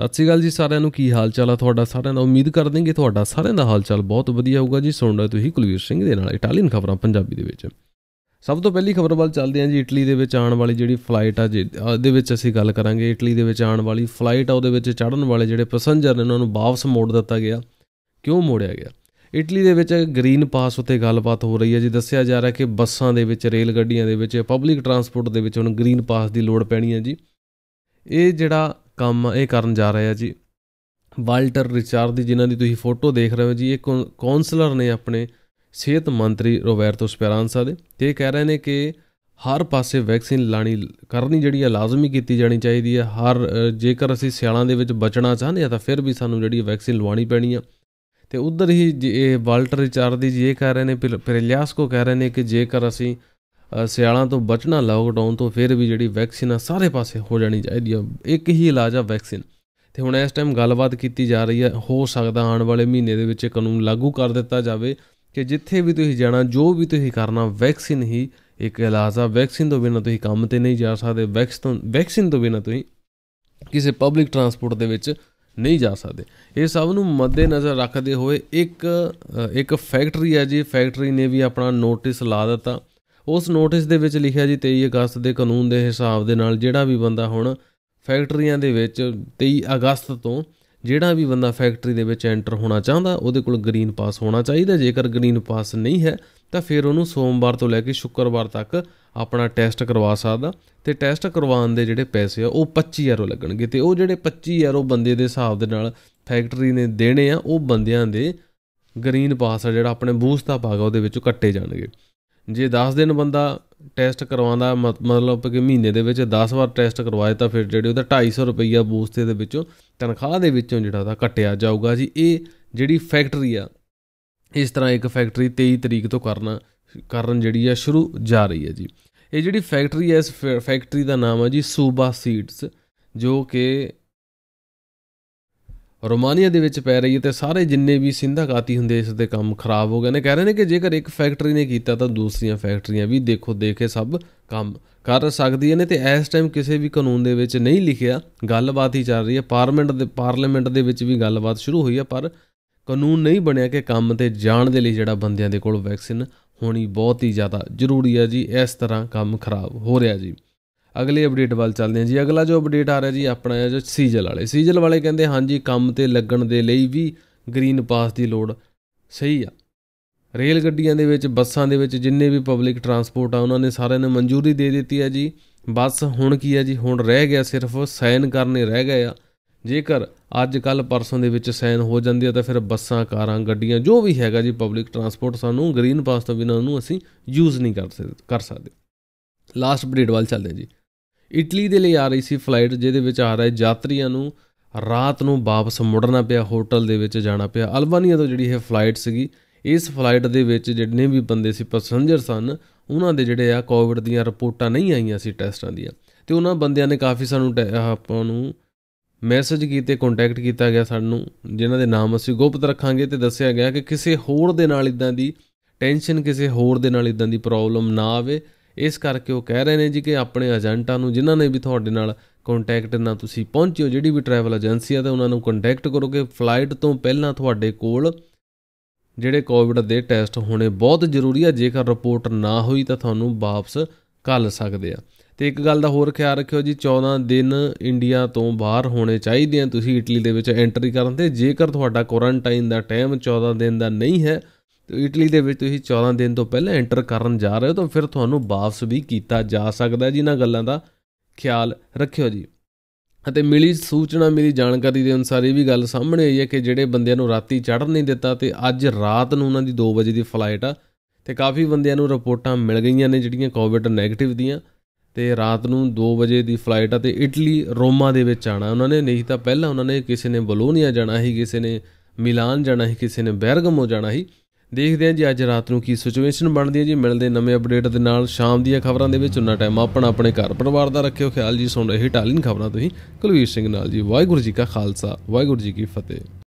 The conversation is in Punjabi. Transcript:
ਸਤਿ ਸ੍ਰੀ ਅਕਾਲ ਜੀ ਸਾਰਿਆਂ ਨੂੰ ਕੀ ਹਾਲ ਚਾਲ ਆ ਤੁਹਾਡਾ ਸਾਰਿਆਂ ਦਾ ਉਮੀਦ ਕਰਦੇ ਹਾਂ ਕਿ ਤੁਹਾਡਾ ਸਾਰਿਆਂ ਦਾ ਹਾਲ ਚਾਲ ਬਹੁਤ ਵਧੀਆ ਹੋਊਗਾ ਜੀ ਸੁਣ ਰਹੇ ਤੁਸੀਂ ਕੁਲਵੀਰ ਸਿੰਘ ਦੇ ਨਾਲ ਇਟਾਲੀਅਨ ਖਬਰਾਂ ਪੰਜਾਬੀ ਦੇ ਵਿੱਚ ਸਭ ਤੋਂ ਪਹਿਲੀ ਖਬਰ ਵੱਲ ਚੱਲਦੇ ਹਾਂ ਜੀ ਇਟਲੀ ਦੇ ਵਿੱਚ ਆਉਣ ਵਾਲੀ ਜਿਹੜੀ ਫਲਾਈਟ ਆ ਦੇ ਵਿੱਚ ਅਸੀਂ ਗੱਲ ਕਰਾਂਗੇ ਇਟਲੀ ਦੇ ਵਿੱਚ ਆਉਣ ਵਾਲੀ ਫਲਾਈਟ ਆ ਉਹਦੇ ਵਿੱਚ ਚੜਨ ਵਾਲੇ ਜਿਹੜੇ ਪੈਸੰਜਰ ਨੇ ਉਹਨਾਂ ਨੂੰ ਵਾਪਸ ਮੋੜ ਦਿੱਤਾ ਗਿਆ ਕਿਉਂ ਮੋੜਿਆ ਗਿਆ ਇਟਲੀ ਦੇ ਵਿੱਚ ਗ੍ਰੀਨ ਪਾਸ ਉੱਤੇ ਗੱਲਬਾਤ ਹੋ ਰਹੀ ਹੈ ਜੀ ਦੱਸਿਆ ਜਾ ਰਿਹਾ ਕਿ ਬੱਸਾਂ ਦੇ ਵਿੱਚ ਰੇਲ ਗੱਡੀਆਂ ਦੇ ਵਿੱਚ ਪਬਲਿਕ ਟਰਾਂਸਪੋਰਟ ਦੇ ਵਿੱਚ ਹੁਣ ਗ੍ਰੀਨ ਪਾਸ ਦੀ ਲੋੜ ਪੈਣੀ ਹੈ ਜੀ ਇਹ ਜਿਹੜਾ ਕੰਮ ਇਹ ਕਰਨ ਜਾ ਰਹੇ ਆ ਜੀ ਵਾਲਟਰ ਰਿਚਾਰਡ ਦੀ ਜਿਨ੍ਹਾਂ ਦੀ ਤੁਸੀਂ ਫੋਟੋ ਦੇਖ ਰਹੇ ਹੋ ਜੀ ਇਹ ਕਾਉਂਸਲਰ ਨੇ ਆਪਣੇ ਸਿਹਤ ਮੰਤਰੀ ਰੋਬਰਟੋ ਸਪੈਰਾਂਸਾ ਦੇ ਤੇ ਇਹ ਕਹਿ ਰਹੇ ਨੇ ਕਿ ਹਰ ਪਾਸੇ ਵੈਕਸੀਨ ਲਾਣੀ ਕਰਨੀ ਜਿਹੜੀ ਹੈ ਲਾਜ਼ਮੀ ਕੀਤੀ ਜਾਣੀ ਚਾਹੀਦੀ ਹੈ ਹਰ ਜੇਕਰ ਅਸੀਂ ਸਿਆਲਾਂ ਦੇ ਵਿੱਚ ਬਚਣਾ ਚਾਹੁੰਦੇ ਆ ਤਾਂ ਫਿਰ ਵੀ ਸਾਨੂੰ ਜਿਹੜੀ ਵੈਕਸੀਨ ਲਵਾਉਣੀ ਪੈਣੀ ਆ ਤੇ ਉਧਰ ਹੀ ਇਹ ਵਾਲਟਰ ਰਿਚਾਰਡ ਦੀ ਜੀ ਇਹ ਕਹਿ ਰਹੇ ਨੇ ਪਰੇਲਿਆਸ ਕੋ ਕਹਿ ਰਹੇ ਨੇ ਕਿ ਜੇਕਰ ਅਸੀਂ ਸਿਆਲਾਂ ਤੋਂ ਬਚਣਾ ਲਾਕਡਾਊਨ ਤੋਂ ਫਿਰ ਵੀ ਜਿਹੜੀ ਵੈਕਸੀਨ ਆ ਸਾਰੇ ਪਾਸੇ ਹੋ ਜਾਣੀ ਚਾਹੀਦੀ ਆ ਇੱਕ ਹੀ ਇਲਾਜ ਆ ਵੈਕਸੀਨ ਤੇ ਹੁਣ ਇਸ ਟਾਈਮ ਗੱਲਬਾਤ ਕੀਤੀ ਜਾ ਰਹੀ ਹੈ ਹੋ ਸਕਦਾ ਆਉਣ ਵਾਲੇ ਮਹੀਨੇ ਦੇ ਵਿੱਚ ਕਾਨੂੰਨ ਲਾਗੂ ਕਰ ਦਿੱਤਾ ਜਾਵੇ ਕਿ ਜਿੱਥੇ ਵੀ ਤੁਸੀਂ ਜਾਣਾ ਜੋ ਵੀ ਤੁਸੀਂ ਕਰਨਾ ਵੈਕਸੀਨ ਹੀ ਇੱਕ ਇਲਾਜ ਆ ਵੈਕਸੀਨ ਤੋਂ ਬਿਨਾਂ ਤੁਸੀਂ ਕੰਮ ਤੇ ਨਹੀਂ ਜਾ ਸਕਦੇ ਵੈਕਸ ਤੋਂ ਵੈਕਸੀਨ ਤੋਂ ਬਿਨਾਂ ਤੁਸੀਂ ਕਿਸੇ ਪਬਲਿਕ ਟਰਾਂਸਪੋਰਟ ਦੇ ਵਿੱਚ ਨਹੀਂ ਜਾ ਸਕਦੇ ਇਹ ਸਭ ਨੂੰ ਮੱਦੇ ਨਜ਼ਰ ਰੱਖਦੇ ਹੋਏ ਇੱਕ ਇੱਕ ਫੈਕਟਰੀ ਹੈ ਜੀ ਫੈਕਟਰੀ ਨੇ ਵੀ ਆਪਣਾ ਨੋਟਿਸ ਲਾ ਦਿੱਤਾ ਉਸ ਨੋਟਿਸ ਦੇ ਵਿੱਚ ਲਿਖਿਆ ਜੀ 23 ਅਗਸਤ ਦੇ ਕਾਨੂੰਨ ਦੇ ਹਿਸਾਬ ਦੇ ਨਾਲ ਜਿਹੜਾ ਵੀ ਬੰਦਾ ਹੁਣ ਫੈਕਟਰੀਆਂ ਦੇ ਵਿੱਚ 23 ਅਗਸਤ ਤੋਂ ਜਿਹੜਾ ਵੀ ਬੰਦਾ ਫੈਕਟਰੀ ਦੇ ਵਿੱਚ ਐਂਟਰ ਹੋਣਾ ਚਾਹੁੰਦਾ ਉਹਦੇ ਕੋਲ ਗ੍ਰੀਨ ਪਾਸ ਹੋਣਾ ਚਾਹੀਦਾ ਜੇਕਰ ਗ੍ਰੀਨ ਪਾਸ ਨਹੀਂ ਹੈ ਤਾਂ ਫਿਰ ਉਹਨੂੰ ਸੋਮਵਾਰ ਤੋਂ ਲੈ ਕੇ ਸ਼ੁੱਕਰਵਾਰ ਤੱਕ ਆਪਣਾ ਟੈਸਟ ਕਰਵਾ ਸਕਦਾ ਤੇ ਟੈਸਟ ਕਰਵਾਉਣ ਦੇ ਜਿਹੜੇ ਪੈਸੇ ਆ ਉਹ 25 ਯੂਰੋ ਲੱਗਣਗੇ ਤੇ ਉਹ ਜਿਹੜੇ 25 ਯੂਰੋ ਬੰਦੇ ਦੇ ਹਿਸਾਬ ਦੇ ਨਾਲ ਫੈਕਟਰੀ ਨੇ ਦੇਣੇ ਆ ਉਹ ਬੰਦਿਆਂ ਦੇ ਗ੍ਰੀਨ ਪਾਸ ਆ ਜਿਹੜਾ ਆਪਣੇ ਬੂਸਤਾ ਭਾਗਾ ਉਹਦੇ ਵਿੱਚੋਂ ਕੱਟੇ ਜਾਣਗੇ ਜੇ 10 ਦਿਨ ਬੰਦਾ ਟੈਸਟ ਕਰਵਾਉਂਦਾ ਮਤਲਬ ਕਿ ਮਹੀਨੇ ਦੇ ਵਿੱਚ 10 ਵਾਰ ਟੈਸਟ ਕਰਵਾਏ ਤਾਂ ਫਿਰ ਜਿਹੜੇ ਉਹਦਾ 250 ਰੁਪਈਆ ਬੂਸਤੇ ਦੇ ਵਿੱਚੋਂ ਤਨਖਾਹ ਦੇ ਵਿੱਚੋਂ ਜਿਹੜਾ ਦਾ ਕੱਟਿਆ ਜਾਊਗਾ ਜੀ ਇਹ ਜਿਹੜੀ ਫੈਕਟਰੀ ਆ ਇਸ ਤਰ੍ਹਾਂ ਇੱਕ ਫੈਕਟਰੀ 23 ਤਰੀਕ ਤੋਂ ਕਰਨਾ ਕਰਨ ਜਿਹੜੀ ਆ ਸ਼ੁਰੂ ਜਾ ਰਹੀ ਹੈ ਜੀ ਇਹ ਜਿਹੜੀ ਫੈਕਟਰੀ ਐਸ ਇਸ ਫੈਕਟਰੀ ਦਾ ਨਾਮ ਹੈ ਜੀ ਸੂਬਾ ਸੀਡਸ ਜੋ ਕਿ ਰੋਮਾਨੀਆ ਦੇ ਵਿੱਚ ਪੈ ਰਹੀ ਹੈ ਤੇ ਸਾਰੇ ਜਿੰਨੇ ਵੀ ਸਿੰਧਾ ਸਿੰਧਾਕਾਤੀ ਹੁੰਦੇ ਇਸ ਦੇ ਕੰਮ ਖਰਾਬ ਹੋ ਗਏ ਨੇ ਕਹਿ ਰਹੇ ਨੇ ਕਿ ਜੇਕਰ ਇੱਕ ਫੈਕਟਰੀ ਨੇ ਕੀਤਾ ਤਾਂ ਦੂਸਰੀਆਂ ਫੈਕਟਰੀਆਂ ਵੀ ਦੇਖੋ ਦੇਖੇ ਸਭ ਕੰਮ ਕਰ ਸਕਦੀਆਂ ਨੇ ਤੇ ਇਸ ਟਾਈਮ ਕਿਸੇ ਵੀ ਕਾਨੂੰਨ ਦੇ ਵਿੱਚ ਨਹੀਂ ਲਿਖਿਆ ਗੱਲਬਾਤ ਹੀ ਚੱਲ ਰਹੀ ਹੈ ਪਾਰਲੀਮੈਂਟ ਦੇ ਪਾਰਲੀਮੈਂਟ ਦੇ ਵਿੱਚ ਵੀ ਗੱਲਬਾਤ ਸ਼ੁਰੂ ਹੋਈ ਹੈ ਪਰ ਕਾਨੂੰਨ ਨਹੀਂ ਬਣਿਆ ਕਿ ਕੰਮ ਤੇ ਜਾਣ ਦੇ ਲਈ ਜਿਹੜਾ ਬੰਦਿਆਂ ਦੇ ਕੋਲ ਵੈਕਸੀਨ ਹੋਣੀ ਬਹੁਤ ਹੀ ਜ਼ਿਆਦਾ ਜ਼ਰੂਰੀ ਹੈ ਜੀ ਇਸ ਤਰ੍ਹਾਂ ਕੰਮ ਖਰਾਬ ਹੋ ਰਿਹਾ ਜੀ ਅਗਲੇ ਅਪਡੇਟ ਵੱਲ ਚੱਲਦੇ ਹਾਂ ਜੀ ਅਗਲਾ ਜੋ ਅਪਡੇਟ ਆ ਰਿਹਾ ਜੀ ਆਪਣਾ ਹੈ ਜੋ ਸੀਜਲ ਵਾਲੇ ਸੀਜਲ ਵਾਲੇ ਕਹਿੰਦੇ ਹਾਂਜੀ ਕੰਮ ਤੇ ਲੱਗਣ ਦੇ ਲਈ ਵੀ ਗ੍ਰੀਨ ਪਾਸ ਦੀ ਲੋੜ ਸਹੀ ਆ ਰੇਲ ਗੱਡੀਆਂ ਦੇ ਵਿੱਚ ਬੱਸਾਂ ਦੇ ਵਿੱਚ ਜਿੰਨੇ ਵੀ ਪਬਲਿਕ ਟਰਾਂਸਪੋਰਟ ਆ ਉਹਨਾਂ ਨੇ ਸਾਰਿਆਂ ਨੇ ਮਨਜ਼ੂਰੀ ਦੇ ਦਿੱਤੀ ਆ ਜੀ ਬਸ ਹੁਣ ਕੀ ਆ ਜੀ ਹੁਣ ਰਹਿ ਗਿਆ ਸਿਰਫ ਸਾਈਨ ਕਰਨੇ ਰਹਿ ਗਏ ਆ ਜੇਕਰ ਅੱਜ ਕੱਲ ਪਰਸੋਂ ਦੇ ਵਿੱਚ ਸਾਈਨ ਹੋ ਜਾਂਦੀ ਆ ਤਾਂ ਫਿਰ ਬੱਸਾਂ ਕਾਰਾਂ ਗੱਡੀਆਂ ਜੋ ਵੀ ਹੈਗਾ ਜੀ ਪਬਲਿਕ ਟਰਾਂਸਪੋਰਟ ਸਾਨੂੰ ਗ੍ਰੀਨ ਪਾਸ ਤੋਂ ਬਿਨਾਂ ਉਹਨੂੰ ਅਸੀਂ ਯੂਜ਼ ਨਹੀਂ ਕਰ ਸਕਦੇ ਲਾਸਟ ਅਪਡੇਟ ਵੱਲ ਚੱਲਦੇ ਜੀ ਇਟਲੀ ਦੇ ਲਈ ਆ ਰਹੀ ਸੀ ਫਲਾਈਟ ਜਿਹਦੇ ਵਿੱਚ ਆ ਰਹੇ ਯਾਤਰੀਆਂ ਨੂੰ ਰਾਤ ਨੂੰ ਵਾਪਸ ਮੁੜਨਾ ਪਿਆ ਹੋਟਲ ਦੇ ਵਿੱਚ ਜਾਣਾ ਪਿਆ ਅਲਬਾਨੀਆ ਤੋਂ ਜਿਹੜੀ ਇਹ ਫਲਾਈਟ ਸੀਗੀ ਇਸ ਫਲਾਈਟ ਦੇ ਵਿੱਚ ਜਿੰਨੇ ਵੀ ਬੰਦੇ ਸੀ ਪੈਸੰਜਰ ਸਨ ਉਹਨਾਂ ਦੇ ਜਿਹੜੇ ਆ ਕੋਵਿਡ ਦੀਆਂ ਰਿਪੋਰਟਾਂ ਨਹੀਂ ਆਈਆਂ ਸੀ ਟੈਸਟਾਂ ਦੀਆਂ ਤੇ ਉਹਨਾਂ ਬੰਦਿਆਂ ਨੇ ਕਾਫੀ ਸਾਨੂੰ ਆਪਾਂ ਨੂੰ ਮੈਸੇਜ ਕੀਤੇ ਕੰਟੈਕਟ ਕੀਤਾ ਗਿਆ ਸਾਨੂੰ ਜਿਨ੍ਹਾਂ ਦੇ ਨਾਮ ਅਸੀਂ ਗੁਪਤ ਰੱਖਾਂਗੇ ਤੇ ਦੱਸਿਆ ਗਿਆ ਕਿ ਕਿਸੇ ਹੋਰ ਦੇ ਨਾਲ ਇਦਾਂ ਦੀ ਟੈਨਸ਼ਨ ਕਿਸੇ ਹੋਰ ਦੇ ਨਾਲ ਇਦਾਂ ਦੀ ਪ੍ਰੋਬਲਮ ਨਾ ਆਵੇ ਇਸ ਕਰਕੇ ਉਹ ਕਹਿ ਰਹੇ ਨੇ ਜੀ ਕਿ ਆਪਣੇ ਏਜੰਟਾਂ ਨੂੰ ਜਿਨ੍ਹਾਂ ਨੇ ਵੀ ਤੁਹਾਡੇ ਨਾਲ ਕੰਟੈਕਟ ਨਾਲ ਤੁਸੀਂ ਪਹੁੰਚਿਓ ਜਿਹੜੀ ਵੀ ਟਰੈਵਲ ਏਜੰਸੀ ਆ ਤੇ ਉਹਨਾਂ ਨੂੰ ਕੰਟੈਕਟ ਕਰੋ ਕਿ ਫਲਾਈਟ ਤੋਂ ਪਹਿਲਾਂ ਤੁਹਾਡੇ ਕੋਲ ਜਿਹੜੇ ਕੋਵਿਡ ਦੇ ਟੈਸਟ ਹੋਣੇ ਬਹੁਤ ਜ਼ਰੂਰੀ ਆ ਜੇਕਰ ਰਿਪੋਰਟ ਨਾ ਹੋਈ ਤਾਂ ਤੁਹਾਨੂੰ ਵਾਪਸ ਕੱਲ ਸਕਦੇ ਆ ਤੇ ਇੱਕ ਗੱਲ ਦਾ ਹੋਰ ਖਿਆਲ ਰੱਖਿਓ ਜੀ 14 ਦਿਨ ਇੰਡੀਆ ਤੋਂ ਬਾਹਰ ਹੋਣੇ ਚਾਹੀਦੇ ਆ ਤੁਸੀਂ ਇਟਲੀ ਦੇ ਵਿੱਚ ਐਂਟਰੀ ਕਰਨ ਤੇ ਜੇਕਰ ਤੁਹਾਡਾ ਕੁਆਰੰਟਾਈਨ ਦਾ ਟਾਈਮ 14 ਦਿਨ ਦਾ ਨਹੀਂ ਹੈ ਤੇ ਇਟਲੀ ਦੇ ਵਿੱਚ ਤੁਸੀਂ 14 ਦਿਨ ਤੋਂ ਪਹਿਲਾਂ ਐਂਟਰ ਕਰਨ ਜਾ ਰਹੇ ਹੋ ਤਾਂ ਫਿਰ ਤੁਹਾਨੂੰ ਵਾਪਸ ਵੀ ਕੀਤਾ ਜਾ ਸਕਦਾ ਜੀ ਇਹਨਾਂ ਗੱਲਾਂ ਦਾ ਖਿਆਲ ਰੱਖਿਓ ਜੀ ਅਤੇ ਮਿਲੀ ਸੂਚਨਾ ਮਿਲੀ ਜਾਣਕਾਰੀ ਦੇ ਅਨੁਸਾਰ ਇਹ ਵੀ ਗੱਲ ਸਾਹਮਣੇ ਆਈ ਹੈ ਕਿ ਜਿਹੜੇ ਬੰਦਿਆਂ ਨੂੰ ਰਾਤੀ ਚੜ੍ਹਨ ਨਹੀਂ ਦਿੱਤਾ ਤੇ ਅੱਜ ਰਾਤ ਨੂੰ ਉਹਨਾਂ ਦੀ 2 ਵਜੇ ਦੀ ਫਲਾਈਟ ਆ ਤੇ ਕਾਫੀ ਬੰਦਿਆਂ ਨੂੰ ਰਿਪੋਰਟਾਂ ਮਿਲ ਗਈਆਂ ਨੇ ਜਿਹੜੀਆਂ ਕੋਵਿਡ ਨੈਗੇਟਿਵ ਦੀਆਂ ਤੇ ਰਾਤ ਨੂੰ 2 ਵਜੇ ਦੀ ਫਲਾਈਟ ਆ ਤੇ ਇਟਲੀ ਰੋਮਾ ਦੇ ਵਿੱਚ ਆਣਾ ਉਹਨਾਂ ਨੇ ਨਹੀਂ ਤਾਂ ਪਹਿਲਾਂ ਉਹਨਾਂ ਨੇ ਕਿਸੇ ਨੇ ਬਲੋਨੀਆ ਜਾਣਾ ਸੀ ਕਿਸੇ ਨੇ ਮਿਲਾਨ ਜਾਣਾ ਸੀ ਕਿਸੇ ਨੇ ਬੈਰਗਮੋ ਜਾਣਾ ਸੀ ਦੇਖਦੇ ਆ ਜੀ ਅੱਜ ਰਾਤ ਨੂੰ ਕੀ ਸਿਚੁਏਸ਼ਨ ਬਣਦੀ ਹੈ ਜੀ ਮਿਲਦੇ ਨਵੇਂ ਅਪਡੇਟ ਦੇ ਨਾਲ ਸ਼ਾਮ ਦੀਆਂ ਖਬਰਾਂ ਦੇ ਵਿੱਚ ਉਹਨਾਂ ਟਾਈਮ ਆਪਣਾ ਆਪਣੇ ਘਰ ਪਰਿਵਾਰ ਦਾ ਰੱਖਿਓ ਖਿਆਲ ਜੀ ਸੁਣ ਰਹੇ ਟਾਲੀਨ ਖਬਰਾਂ ਤੁਸੀਂ ਕੁਲਵੀਰ ਸਿੰਘ ਨਾਲ ਜੀ ਵਾਹਿਗੁਰੂ ਜੀ ਕਾ ਖਾਲਸਾ ਵਾਹਿਗੁਰੂ ਜੀ ਕੀ ਫਤਿਹ